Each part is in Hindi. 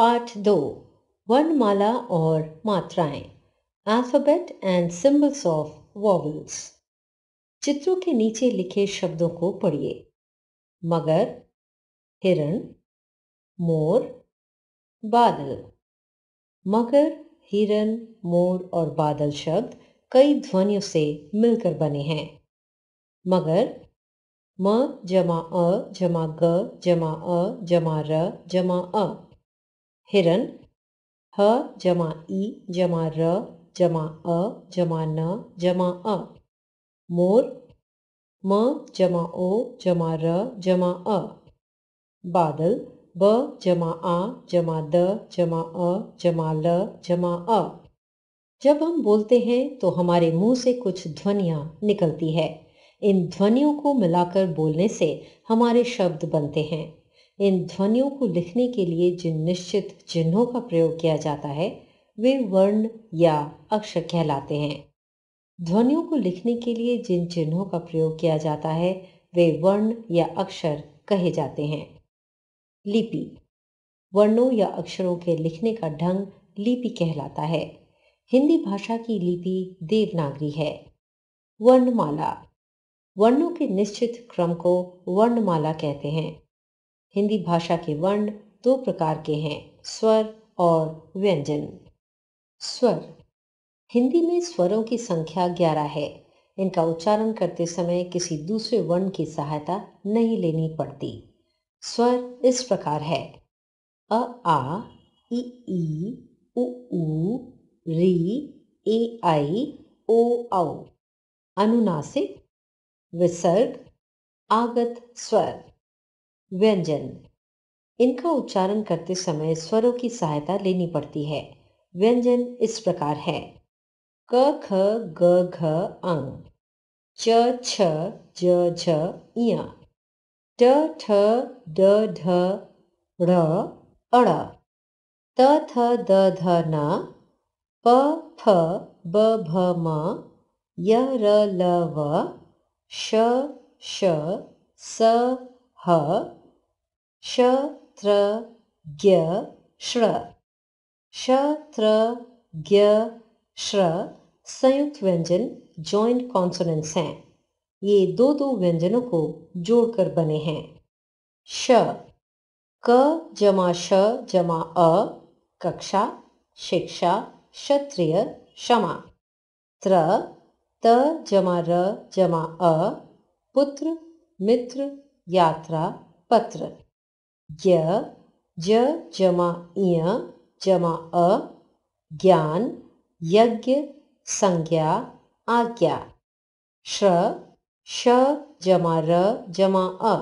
पार्ट दो वनमाला और मात्राएं alphabet and symbols of vowels चित्रों के नीचे लिखे शब्दों को पढ़िए मगर हिरण मोर बादल मगर हिरण मोर और बादल शब्द कई ध्वनियों से मिलकर बने हैं मगर म जमा अ जमा ग जमा अ जमा र जमा अ हिरन ह जमा ई जमा र जमा अ जमा न जमा अ मोर म जमा ओ जमा र जमा अ बादल ब जमा आ जमा द जमा अ जमा ल जमा अ जब हम बोलते हैं तो हमारे मुंह से कुछ ध्वनियाँ निकलती है इन ध्वनियों को मिलाकर बोलने से हमारे शब्द बनते हैं इन ध्वनियों को लिखने के लिए जिन निश्चित चिन्हों का प्रयोग किया जाता है वे वर्ण या अक्षर कहलाते हैं ध्वनियों को लिखने के लिए जिन चिन्हों का प्रयोग किया जाता है वे वर्ण या अक्षर कहे जाते हैं लिपि वर्णों या अक्षरों के लिखने का ढंग लिपि कहलाता है हिंदी भाषा की लिपि देवनागरी है वर्णमाला वर्णों के निश्चित क्रम को वर्णमाला कहते हैं हिंदी भाषा के वर्ण दो प्रकार के हैं स्वर और व्यंजन स्वर हिंदी में स्वरों की संख्या ग्यारह है इनका उच्चारण करते समय किसी दूसरे वर्ण की सहायता नहीं लेनी पड़ती स्वर इस प्रकार है अ आ इ ई उ ऊ री ए आई ओ औ अनुनासिक विसर्ग आगत स्वर व्यंजन इनका उच्चारण करते समय स्वरों की सहायता लेनी पड़ती है व्यंजन इस प्रकार है क ख ग घ अंग च छ ज झ इया ट ठ ड ढ ड अड़ त थ द ध न प फ ब भ म य र ल व श श स ह श त्र ज्ञ श्र श त्र ज्ञ श्र संयुक्त व्यंजन जॉइंट कॉन्सोनेंट्स हैं ये दो दो व्यंजनों को जोड़कर बने हैं श क जमा श जमा अ कक्षा शिक्षा क्षत्रिय क्षमा त्र त जमा र जमा अ पुत्र मित्र यात्रा पत्र य ज जमा इय जमा अ ज्ञान यज्ञ संज्ञा आज्ञा श श जमा र जमा अ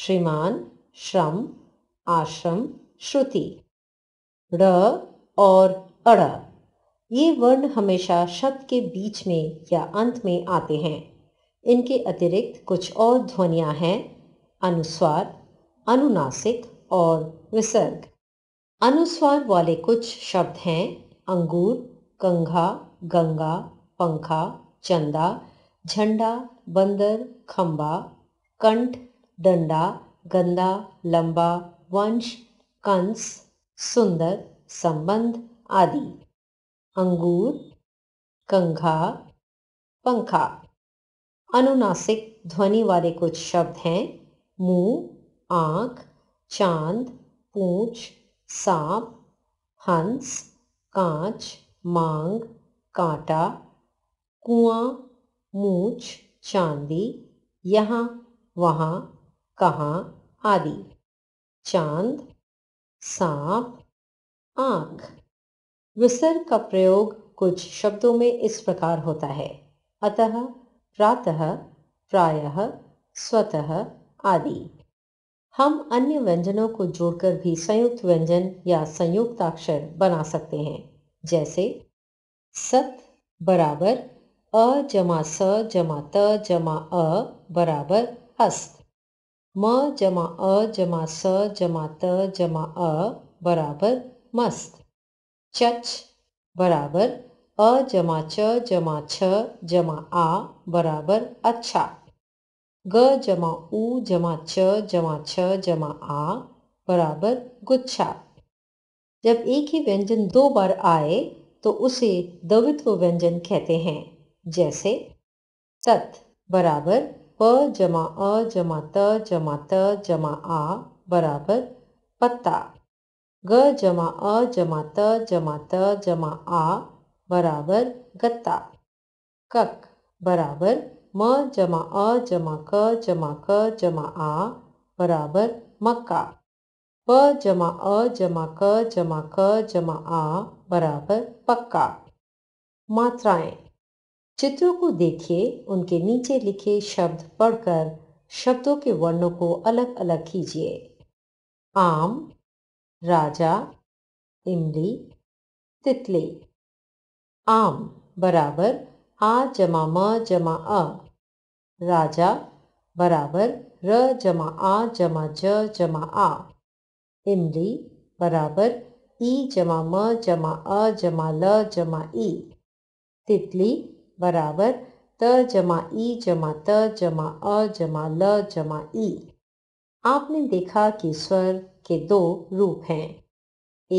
श्रीमान श्रम आश्रम श्रुति र और अड़ ये वर्ण हमेशा शब्द के बीच में या अंत में आते हैं इनके अतिरिक्त कुछ और ध्वनियाँ हैं अनुस्वार अनुनासिक और विसर्ग अनुस्वार वाले कुछ शब्द हैं अंगूर गंगा गंगा पंखा चंदा झंडा बंदर खंबा कंठ डंडा गंदा लंबा वंश कंस सुंदर संबंध आदि अंगूर कंघा पंखा अनुनासिक ध्वनि वाले कुछ शब्द हैं मुंह आँख चांद पूछ सांप हंस कांच मांग कांटा कुआं मूछ चांदी यहाँ वहाँ कहाँ आदि चांद सांप आँख विसर्ग का प्रयोग कुछ शब्दों में इस प्रकार होता है अतः प्रातः प्रायः स्वतः आदि हम अन्य व्यंजनों को जोड़कर भी संयुक्त व्यंजन या संयुक्त अक्षर बना सकते हैं जैसे सत बराबर अ जमा स जमा त जमा अ बराबर हस्त म जमा अ जमा स जमा त जमा अ बराबर मस्त चच बराबर अ जमा च जमा छ जमा आ बराबर अच्छा ग जमा उ जमा च जमा छ जमा आ बराबर गुच्छा जब एक ही व्यंजन दो बार आए तो उसे दवित्व व्यंजन कहते हैं जैसे सत बराबर प जमा अ जमा त जमा त जमा आ बराबर पत्ता ग जमा अ जमा त जमा त जमा आ बराबर गत्ता कक बराबर म जमा अ जमा क जमा क जमा आ बराबर मक्का प जमा अ जमा क जमा क जमा आ बराबर पक्का मात्राएं चित्रों को देखिए उनके नीचे लिखे शब्द पढ़कर शब्दों के वर्णों को अलग अलग कीजिए आम राजा इमली तितली आम बराबर आ जमा म जमा अ राजा बराबर र जमा आ जमा ज जमा आ इमली बराबर ई जमा म जमा अ जमा ल जमा ई तितली बराबर त जमा ई जमा त जमा अ जमा ल जमा ई आपने देखा कि स्वर के दो रूप हैं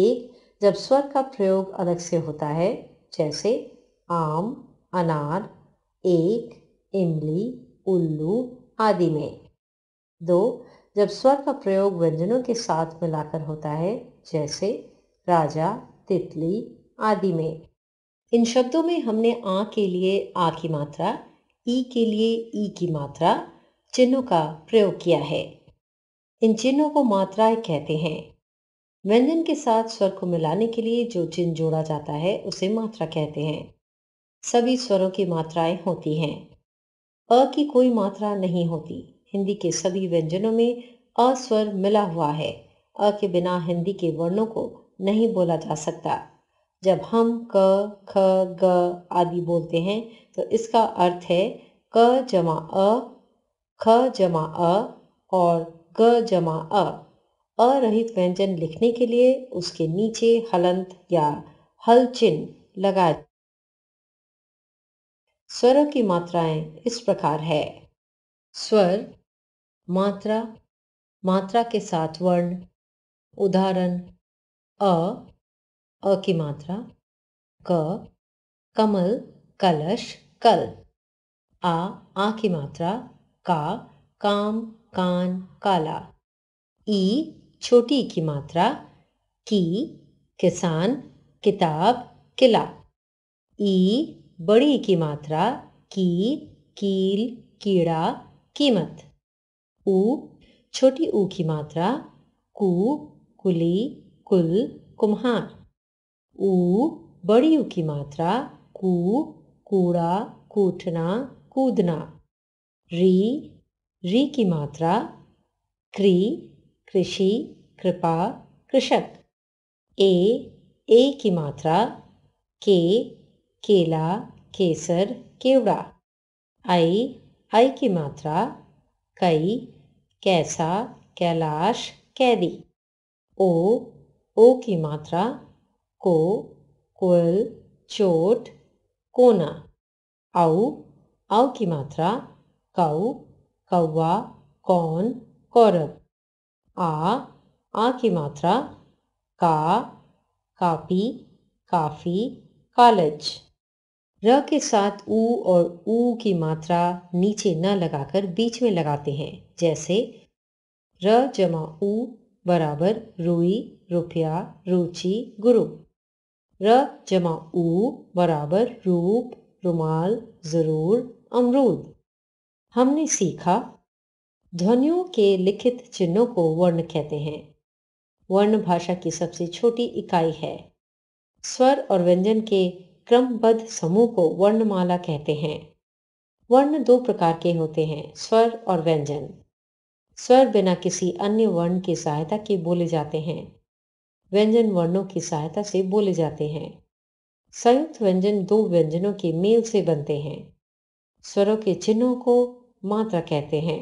एक जब स्वर का प्रयोग अलग से होता है जैसे आम अनार एक इमली उल्लू आदि में दो जब स्वर का प्रयोग व्यंजनों के साथ मिलाकर होता है जैसे राजा तितली आदि में इन शब्दों में हमने आ के लिए आ की मात्रा ई के लिए ई की मात्रा चिन्हों का प्रयोग किया है इन चिन्हों को मात्राएं कहते हैं व्यंजन के साथ स्वर को मिलाने के लिए जो चिन्ह जोड़ा जाता है उसे मात्रा कहते हैं सभी स्वरों की मात्राएं होती हैं अ की कोई मात्रा नहीं होती हिंदी के सभी व्यंजनों में अ स्वर मिला हुआ है अ के बिना हिंदी के वर्णों को नहीं बोला जा सकता जब हम क ख ग आदि बोलते हैं तो इसका अर्थ है क जमा अ ख जमा अ और ग जमा अ अरहित व्यंजन लिखने के लिए उसके नीचे हलंत या हलचिन लगाए स्वर की मात्राएं इस प्रकार है स्वर मात्रा मात्रा के साथ वर्ण उदाहरण अ अ की मात्रा क कमल कलश कल आ आ की मात्रा का काम कान काला ई छोटी की मात्रा की किसान किताब किला ई बड़ी की मात्रा की कील कीड़ा कीमत उ छोटी ऊ की मात्रा कु कुली कुल कुम्हार ऊ बड़ी ऊ की मात्रा कु कूड़ा कूटना कूदना री री की मात्रा क्री कृषि कृपा कृषक ए ए की मात्रा के केला केसर केवड़ा आई आई की मात्रा कई कैसा कैलाश कैदी ओ ओ की मात्रा को कुल चोट कोना आउ आउ की मात्रा कौ कौवा कौन कौरव आ आ की मात्रा का कापी काफ़ी कॉलेज र के साथ ऊ और ऊ की मात्रा नीचे न लगाकर बीच में लगाते हैं जैसे र जमा ऊ बराबर रुई रुपया रुचि गुरु र जमा ऊ बराबर रूप रुमाल ज़रूर अमरूद हमने सीखा ध्वनियों के लिखित चिन्हों को वर्ण कहते हैं वर्ण भाषा की सबसे छोटी इकाई है स्वर और व्यंजन के क्रमबद्ध समूह को वर्णमाला कहते हैं वर्ण दो प्रकार के होते हैं स्वर और व्यंजन स्वर बिना किसी अन्य वर्ण की सहायता के बोले जाते हैं व्यंजन वर्णों की सहायता से बोले जाते हैं संयुक्त व्यंजन दो व्यंजनों के मेल से बनते हैं स्वरों के चिन्हों को मात्रा कहते हैं